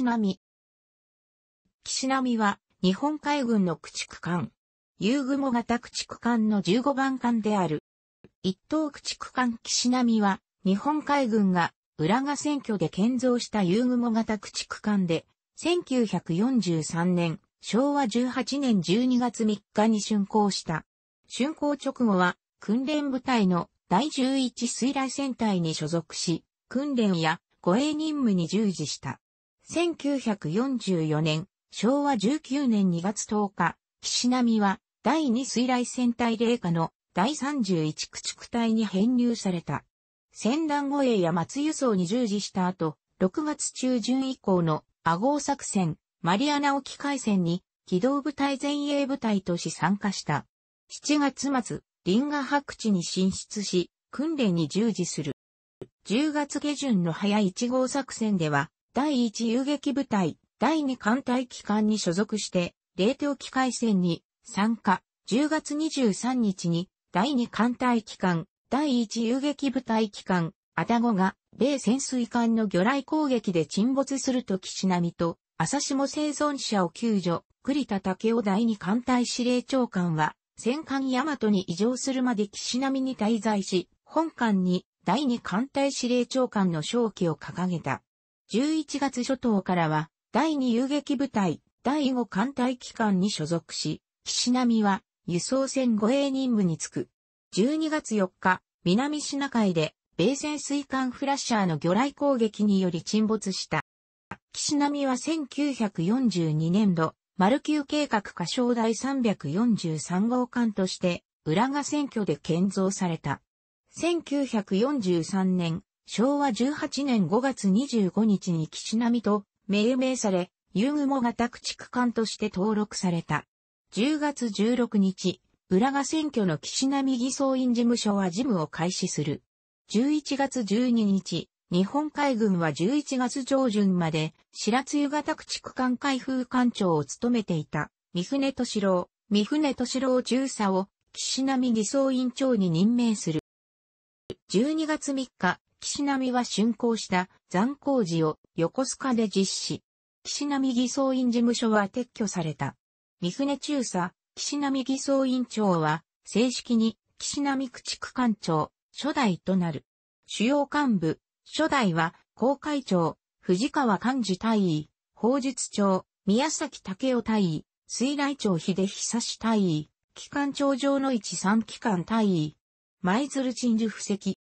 岸波。岸波は、日本海軍の駆逐艦。遊具も型駆逐艦の15番艦である。一等駆逐艦岸波は、日本海軍が、浦賀選挙で建造した遊具も型駆逐艦で、1943年、昭和18年12月3日に竣工した。竣工直後は、訓練部隊の第11水雷戦隊に所属し、訓練や護衛任務に従事した。1944年、昭和19年2月10日、岸波は第2水雷戦隊霊下の第31駆逐隊に編入された。戦乱護衛や松輸送に従事した後、6月中旬以降のアゴー作戦、マリアナ沖海戦に機動部隊前衛部隊とし参加した。7月末、リンガ白地に進出し、訓練に従事する。10月下旬の早1号作戦では、第1遊撃部隊、第2艦隊機関に所属して、冷凍機械戦に参加、10月23日に、第2艦隊機関、第1遊撃部隊機関、アダゴが、米潜水艦の魚雷攻撃で沈没すると岸並と、朝下生存者を救助、栗田武雄第二艦隊司令長官は、戦艦ヤマトに移乗するまで岸並に滞在し、本艦に第二艦隊司令長官の勝機を掲げた。11月初頭からは、第2遊撃部隊、第5艦隊機関に所属し、岸波は輸送船護衛任務に就く。12月4日、南シナ海で、米船水艦フラッシャーの魚雷攻撃により沈没した。岸波は1942年度、マルキュー計画下昇第343号艦として、浦賀選挙で建造された。1943年、昭和18年5月25日に岸並と命名され、遊具も型駆逐艦として登録された。10月16日、浦賀選挙の岸並偽装員事務所は事務を開始する。11月12日、日本海軍は11月上旬まで、白津湯型駆逐艦海風艦長を務めていた、三船敏郎、三船敏郎中佐を、岸並偽装院員長に任命する。12月3日、岸波は竣工した残工事を横須賀で実施。岸波偽装院事務所は撤去された。三船中佐、岸波偽装院長は、正式に岸並駆逐艦長、初代となる。主要幹部、初代は、公会長、藤川幹事大尉、法術長、宮崎武雄大尉、水雷長秀久志大尉、機関長上の一三機関大尉、舞鶴鎮守布石、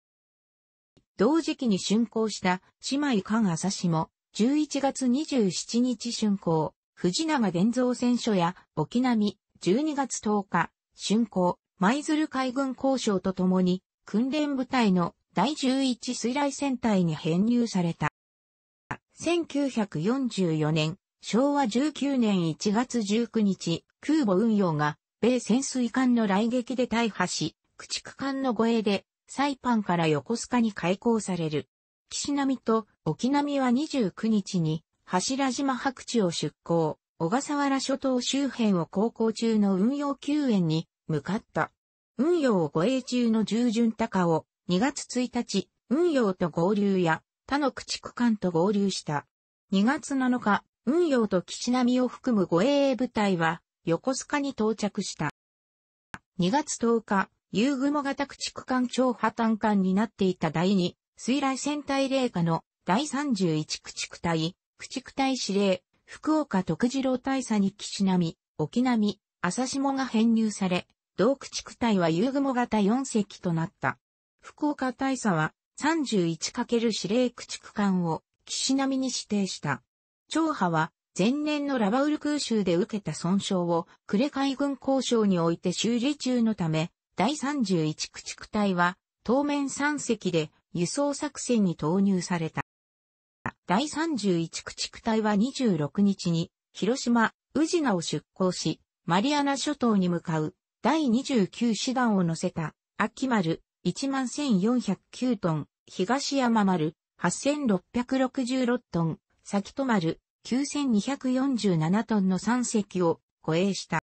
同時期に竣工した姉妹館朝市も11月27日竣工、藤永伝蔵戦所や沖並12月10日竣工、舞鶴海軍交渉とともに訓練部隊の第11水雷戦隊に編入された。1944年、昭和19年1月19日、空母運用が米潜水艦の来撃で大破し、駆逐艦の護衛でサイパンから横須賀に開港される。岸波と沖波は29日に柱島白地を出港、小笠原諸島周辺を航行中の運用救援に向かった。運用護衛中の従順高を2月1日、運用と合流や他の駆逐艦と合流した。2月7日、運用と岸波を含む護衛部隊は横須賀に到着した。2月10日、グ雲型駆逐艦超破綻艦になっていた第2、水雷戦隊霊下の第31駆逐隊、駆逐隊司令、福岡徳次郎大佐に岸波、沖波、朝下が編入され、同駆逐隊はグ雲型4隻となった。福岡大佐は 31× 司令駆逐艦を岸並に指定した。長波は前年のラバウル空襲で受けた損傷を呉海軍交渉において修理中のため第31駆逐隊は、当面3隻で輸送作戦に投入された。第31駆逐隊は26日に、広島、宇品を出港し、マリアナ諸島に向かう、第29師団を乗せた、秋丸、11409トン、東山丸、8666トン、先戸丸、9247トンの3隻を護衛した。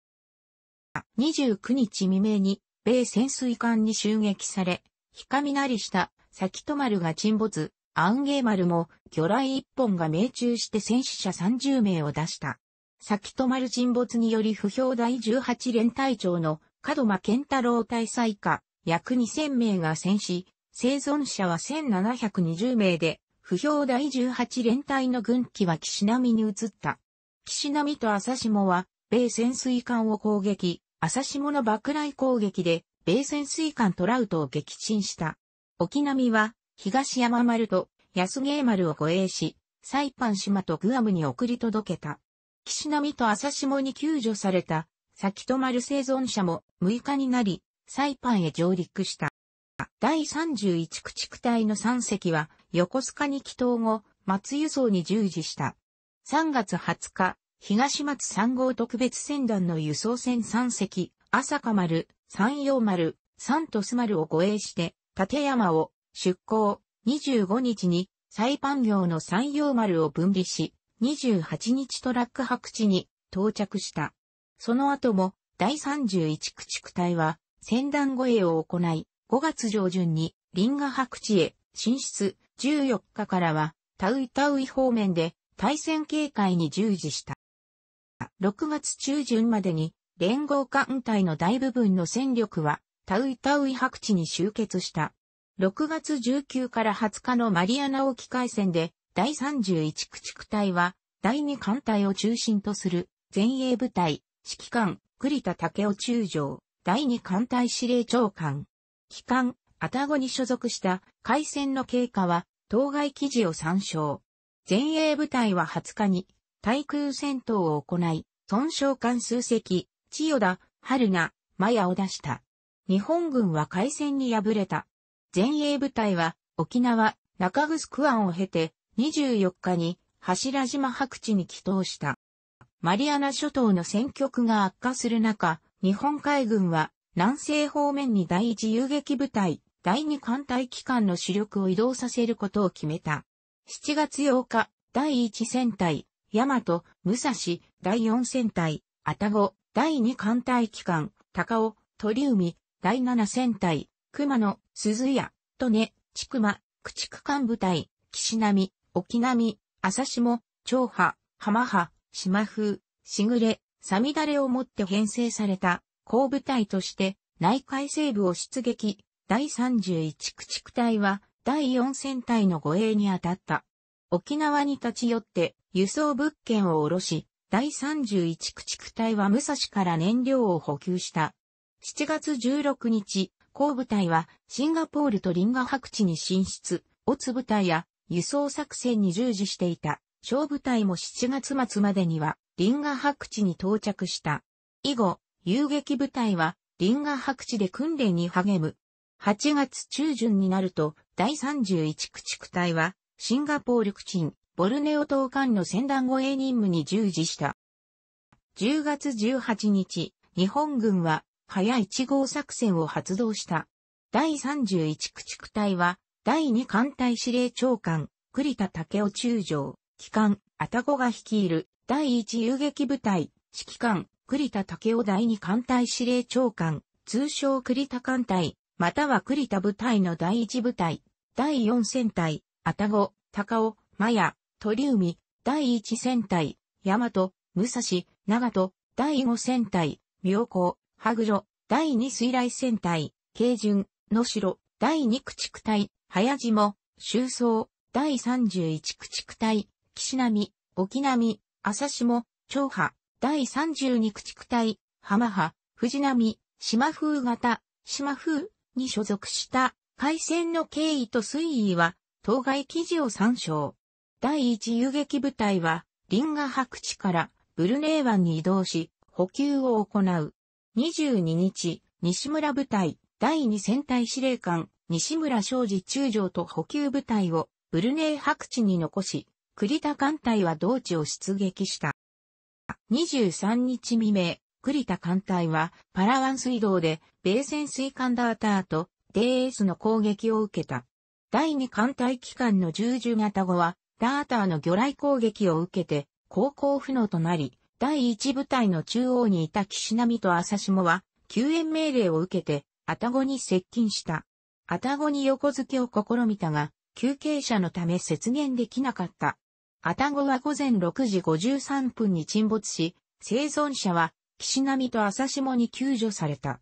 29日未明に米潜水艦に襲撃され、ひかみなりした、さきと丸が沈没、アンゲー丸も、魚雷一本が命中して戦死者30名を出した。さきと丸沈没により不評第18連隊長の門間健太郎大佐下、約2000名が戦死、生存者は1720名で、不評第18連隊の軍機は岸波に移った。岸波と朝下は、米潜水艦を攻撃、朝下の爆雷攻撃で、米潜水艦トラウトを撃沈した。沖波は、東山丸と安芸丸を護衛し、サイパン島とグアムに送り届けた。岸波と朝下に救助された、先と丸生存者も6日になり、サイパンへ上陸した。第31駆逐隊の3隻は、横須賀に帰投後、松輸送に従事した。3月20日、東松3号特別船団の輸送船3隻、朝霞丸、三陽丸、三都ス丸を護衛して、立山を出港25日に、サイパン業の三陽丸を分離し、28日トラック白地に到着した。その後も、第31駆逐隊は、船団護衛を行い、5月上旬に、林河白地へ進出、14日からは、タウイタウイ方面で、対戦警戒に従事した。6月中旬までに連合艦隊の大部分の戦力はタウイタウイ白地に集結した。6月19から20日のマリアナ沖海戦で第31駆逐隊は第2艦隊を中心とする前衛部隊指揮官栗田武雄中将第2艦隊司令長官機関アタゴに所属した海戦の経過は当該記事を参照。前衛部隊は20日に対空戦闘を行い、損傷艦数隻、千代田、春名、マヤを出した。日本軍は海戦に敗れた。前衛部隊は沖縄、中城湾を経て24日に柱島白地に帰投した。マリアナ諸島の戦局が悪化する中、日本海軍は南西方面に第一遊撃部隊、第二艦隊機関の主力を移動させることを決めた。7月8日、第一戦隊、大和、武蔵、第4戦隊、アタゴ、第2艦隊機関、高尾、鳥海、第7戦隊、熊野、鈴屋、利根、千熊、駆逐艦部隊、岸波、沖波、朝下、長波、浜波、島風、しぐれ、さみだれをもって編成された、後部隊として、内海西部を出撃、第31駆逐隊は、第4戦隊の護衛に当たった。沖縄に立ち寄って、輸送物件を下ろし、第31駆逐隊は武蔵から燃料を補給した。7月16日、後部隊はシンガポールとリンガ白地に進出、オツ部隊や輸送作戦に従事していた小部隊も7月末までにはリンガ白地に到着した。以後、遊撃部隊はリンガ白地で訓練に励む。8月中旬になると、第31駆逐隊は、シンガポール駆ボルネオ島間の船団護衛任務に従事した。10月18日、日本軍は、早1号作戦を発動した。第31駆逐隊は、第2艦隊司令長官、栗田武雄中将、機関、たごが率いる、第1遊撃部隊、指揮官、栗田武雄第2艦隊司令長官、通称栗田艦隊、または栗田部隊の第1部隊、第4戦隊、たご、高尾、マヤ、鳥海、第一戦隊、大和、武蔵、長門、第五戦隊、妙高、羽黒、第二水雷戦隊、慶順、野城、第二駆逐隊、早島、周宗、第31駆逐隊、岸波、沖波、朝下、長波、第32駆逐隊、浜波、藤波、島風型、島風に所属した海戦の経緯と推移は、当該記事を参照。第一遊撃部隊は、リンガ白地からブルネー湾に移動し、補給を行う。22日、西村部隊、第2戦隊司令官、西村昌司中将と補給部隊をブルネー白地に残し、栗田艦隊は同地を出撃した。23日未明、栗田艦隊はパラワン水道で米潜水艦ダーターと DS の攻撃を受けた。第2艦隊機関の十字型後はラーターの魚雷攻撃を受けて、航行不能となり、第一部隊の中央にいた岸波と浅下は、救援命令を受けて、アタゴに接近した。アタゴに横付けを試みたが、休憩者のため雪原できなかった。アタゴは午前6時53分に沈没し、生存者は岸波と浅下に救助された。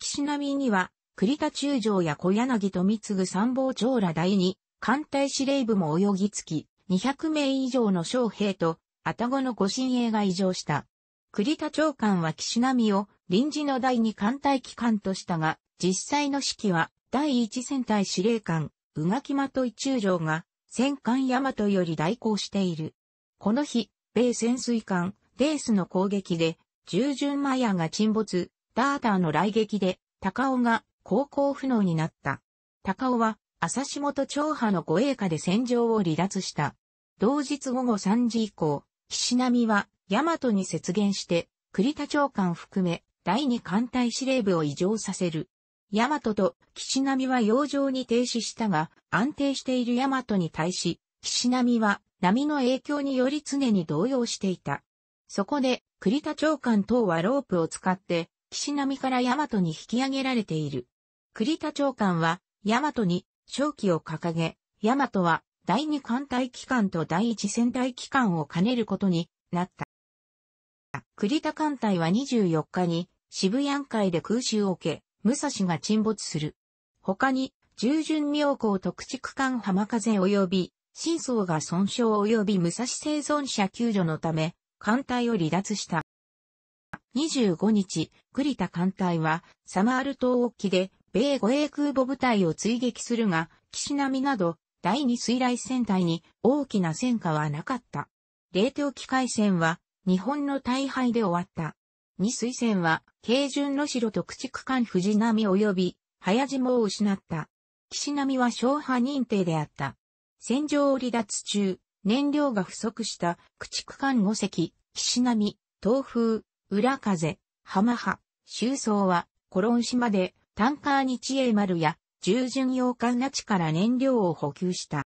岸波には、栗田中将や小柳と三次参謀長ら第二、艦隊司令部も泳ぎつき、200名以上の将兵と、愛宕の御神衛が異常した。栗田長官は岸波を臨時の第二艦隊機関としたが、実際の指揮は第一戦隊司令官、宇垣的一中将が戦艦大和より代行している。この日、米潜水艦、レースの攻撃で、従順マヤが沈没、ダーターの来撃で、高尾が航行不能になった。高尾は朝下本長波の護衛下で戦場を離脱した。同日午後3時以降、岸波は、大和に接言して、栗田長官含め、第二艦隊司令部を移乗させる。大和と岸波は洋上に停止したが、安定している大和に対し、岸波は波の影響により常に動揺していた。そこで、栗田長官等はロープを使って、岸波から大和に引き上げられている。栗田長官は、大和に正機を掲げ、ヤマトは第二艦隊機関と第一戦隊機関を兼ねることになった。栗田艦隊は24日に渋谷海で空襲を受け、武蔵が沈没する。他に、従順妙高特区艦浜風及び、深層が損傷及び武蔵生存者救助のため、艦隊を離脱した。25日、栗田艦隊は、サマール島沖で、米護衛空母部隊を追撃するが、岸波など第二水雷戦隊に大きな戦果はなかった。冷凍機械戦は日本の大敗で終わった。二水戦は、軽巡の城と駆逐艦藤波及び、早島を失った。岸波は小破認定であった。戦場を離脱中、燃料が不足した駆逐艦五隻、岸波、東風、浦風、浜波、周層は、コロン島でタンカー日英丸や従順洋艦那智から燃料を補給した。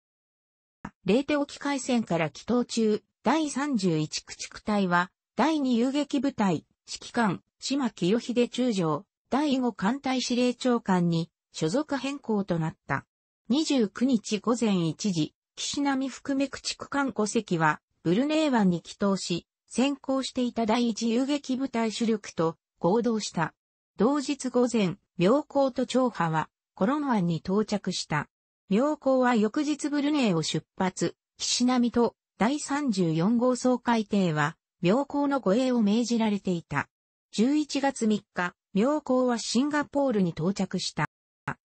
レーテ沖海戦から祈祷中、第31駆逐隊は、第2遊撃部隊、指揮官、島清秀中将、第5艦隊司令長官に、所属変更となった。29日午前1時、岸波含め駆逐艦5隻は、ブルネー湾に帰投し、先行していた第1遊撃部隊主力と合同した。同日午前、妙高と長波はコロン湾に到着した。妙高は翌日ブルネイを出発、岸並と第34号総会艇は妙高の護衛を命じられていた。11月3日、妙高はシンガポールに到着した。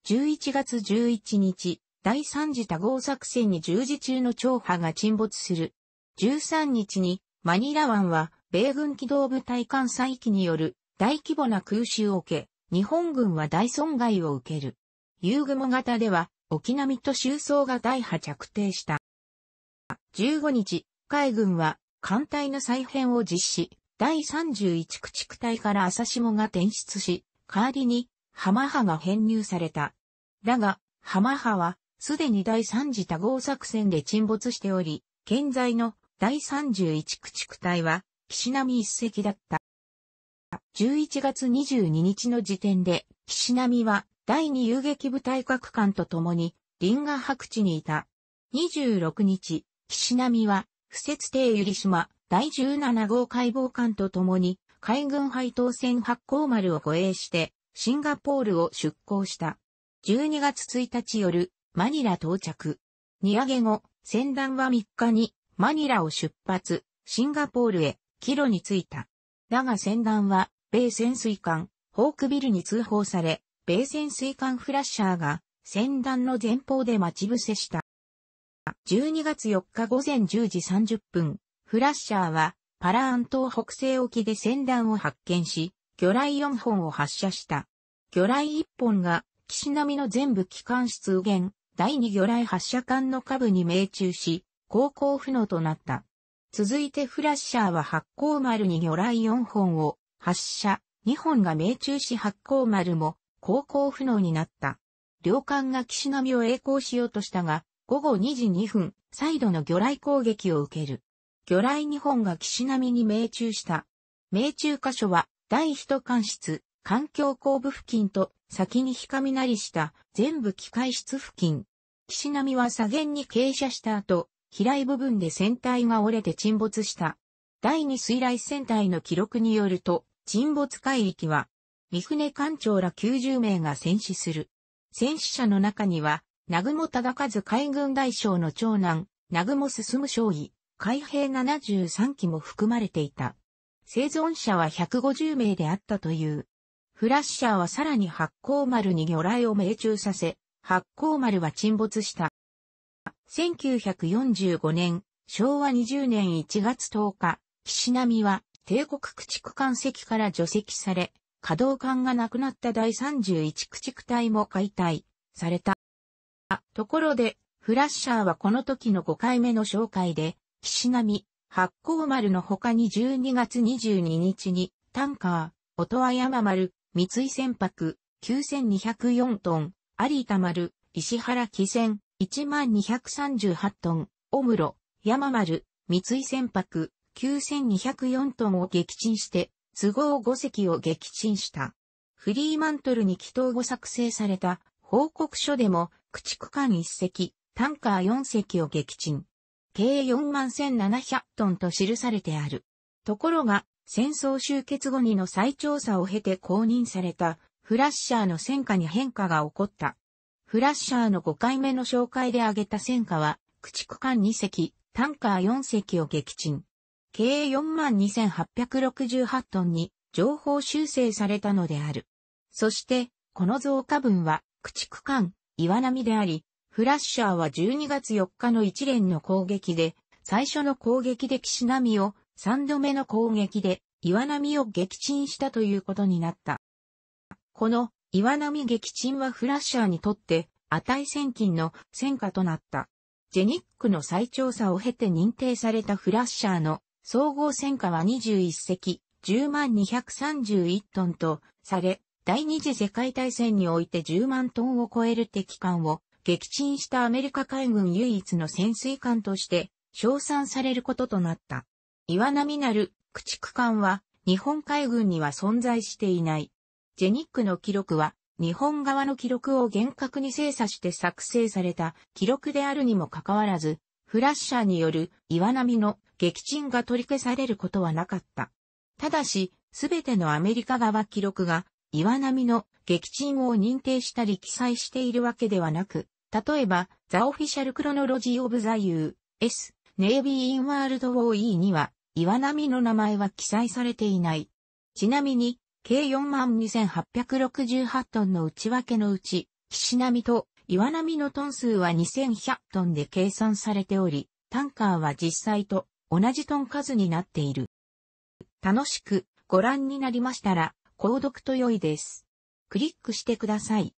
11月11日、第3次多号作戦に従事中の長波が沈没する。13日にマニラ湾は米軍機動部隊艦載機による大規模な空襲を受け、日本軍は大損害を受ける。遊具も型では、沖波と周装が大破着底した。15日、海軍は艦隊の再編を実施、第31駆逐隊から朝下が転出し、代わりに浜派が編入された。だが、浜派は、すでに第3次多号作戦で沈没しており、現在の第31駆逐隊は、岸波一隻だった。11月22日の時点で、岸波は第二遊撃部隊各艦と共に、林河白地にいた。26日、岸波は、不設定百合島、第17号解剖艦と共に、海軍配当船発行丸を護衛して、シンガポールを出港した。12月1日夜、マニラ到着。荷上げ後、船団は3日に、マニラを出発、シンガポールへ、帰路に着いた。だが船団は、米潜水艦、ホークビルに通報され、米潜水艦フラッシャーが、船団の前方で待ち伏せした。12月4日午前10時30分、フラッシャーは、パラアン島北西沖で船団を発見し、魚雷4本を発射した。魚雷1本が、岸並みの全部機関室右舷、第2魚雷発射艦の下部に命中し、航行不能となった。続いてフラッシャーは発光丸に魚雷4本を発射、2本が命中し発光丸も航行不能になった。両艦が岸波を栄光しようとしたが、午後2時2分、再度の魚雷攻撃を受ける。魚雷2本が岸波に命中した。命中箇所は、第一艦室、環境後部付近と、先に光雷した全部機械室付近。岸波は左舷に傾斜した後、飛来部分で船体が折れて沈没した。第二水雷船体の記録によると、沈没海域は、三船艦長ら90名が戦死する。戦死者の中には、南雲忠和海軍大将の長男、南雲進将尉、海兵73機も含まれていた。生存者は150名であったという。フラッシャーはさらに発光丸に魚雷を命中させ、発光丸は沈没した。1945年、昭和20年1月10日、岸波は帝国駆逐艦隻から除籍され、稼働艦がなくなった第31駆逐隊も解体された。ところで、フラッシャーはこの時の5回目の紹介で、岸波、八甲丸の他に12月22日に、タンカー、音羽山丸、三井船舶、9204トン、有田丸、石原汽船、1238トン、小室、山丸、三井船舶、9204トンを撃沈して、都合5隻を撃沈した。フリーマントルに祈祷後作成された報告書でも、駆逐艦1隻、タンカー4隻を撃沈。計41700トンと記されてある。ところが、戦争終結後にの再調査を経て公認された、フラッシャーの戦果に変化が起こった。フラッシャーの5回目の紹介で挙げた戦果は、駆逐艦2隻、タンカー4隻を撃沈。計42,868トンに情報修正されたのである。そして、この増加分は、駆逐艦、岩波であり、フラッシャーは12月4日の一連の攻撃で、最初の攻撃で岸波を、3度目の攻撃で岩波を撃沈したということになった。この岩波撃沈はフラッシャーにとって値千金の戦果となった。ジェニックの再調査を経て認定されたフラッシャーの総合戦果は21隻、10万231トンとされ、第二次世界大戦において10万トンを超える敵艦を撃沈したアメリカ海軍唯一の潜水艦として称賛されることとなった。岩波なる駆逐艦は日本海軍には存在していない。ジェニックの記録は日本側の記録を厳格に精査して作成された記録であるにもかかわらず、フラッシャーによる岩波の撃沈が取り消されることはなかった。ただし、すべてのアメリカ側記録が岩波の撃沈を認定したり記載しているわけではなく、例えば、ザ・オフィシャル・クロノロジー・オブ・ザ・ U.S. ネイビー・イン・ワールド・ウォー・イーには、岩波の名前は記載されていない。ちなみに、計42,868トンの内訳のうち、岸波と岩波のトン数は2100トンで計算されており、タンカーは実際と同じトン数になっている。楽しくご覧になりましたら、購読と良いです。クリックしてください。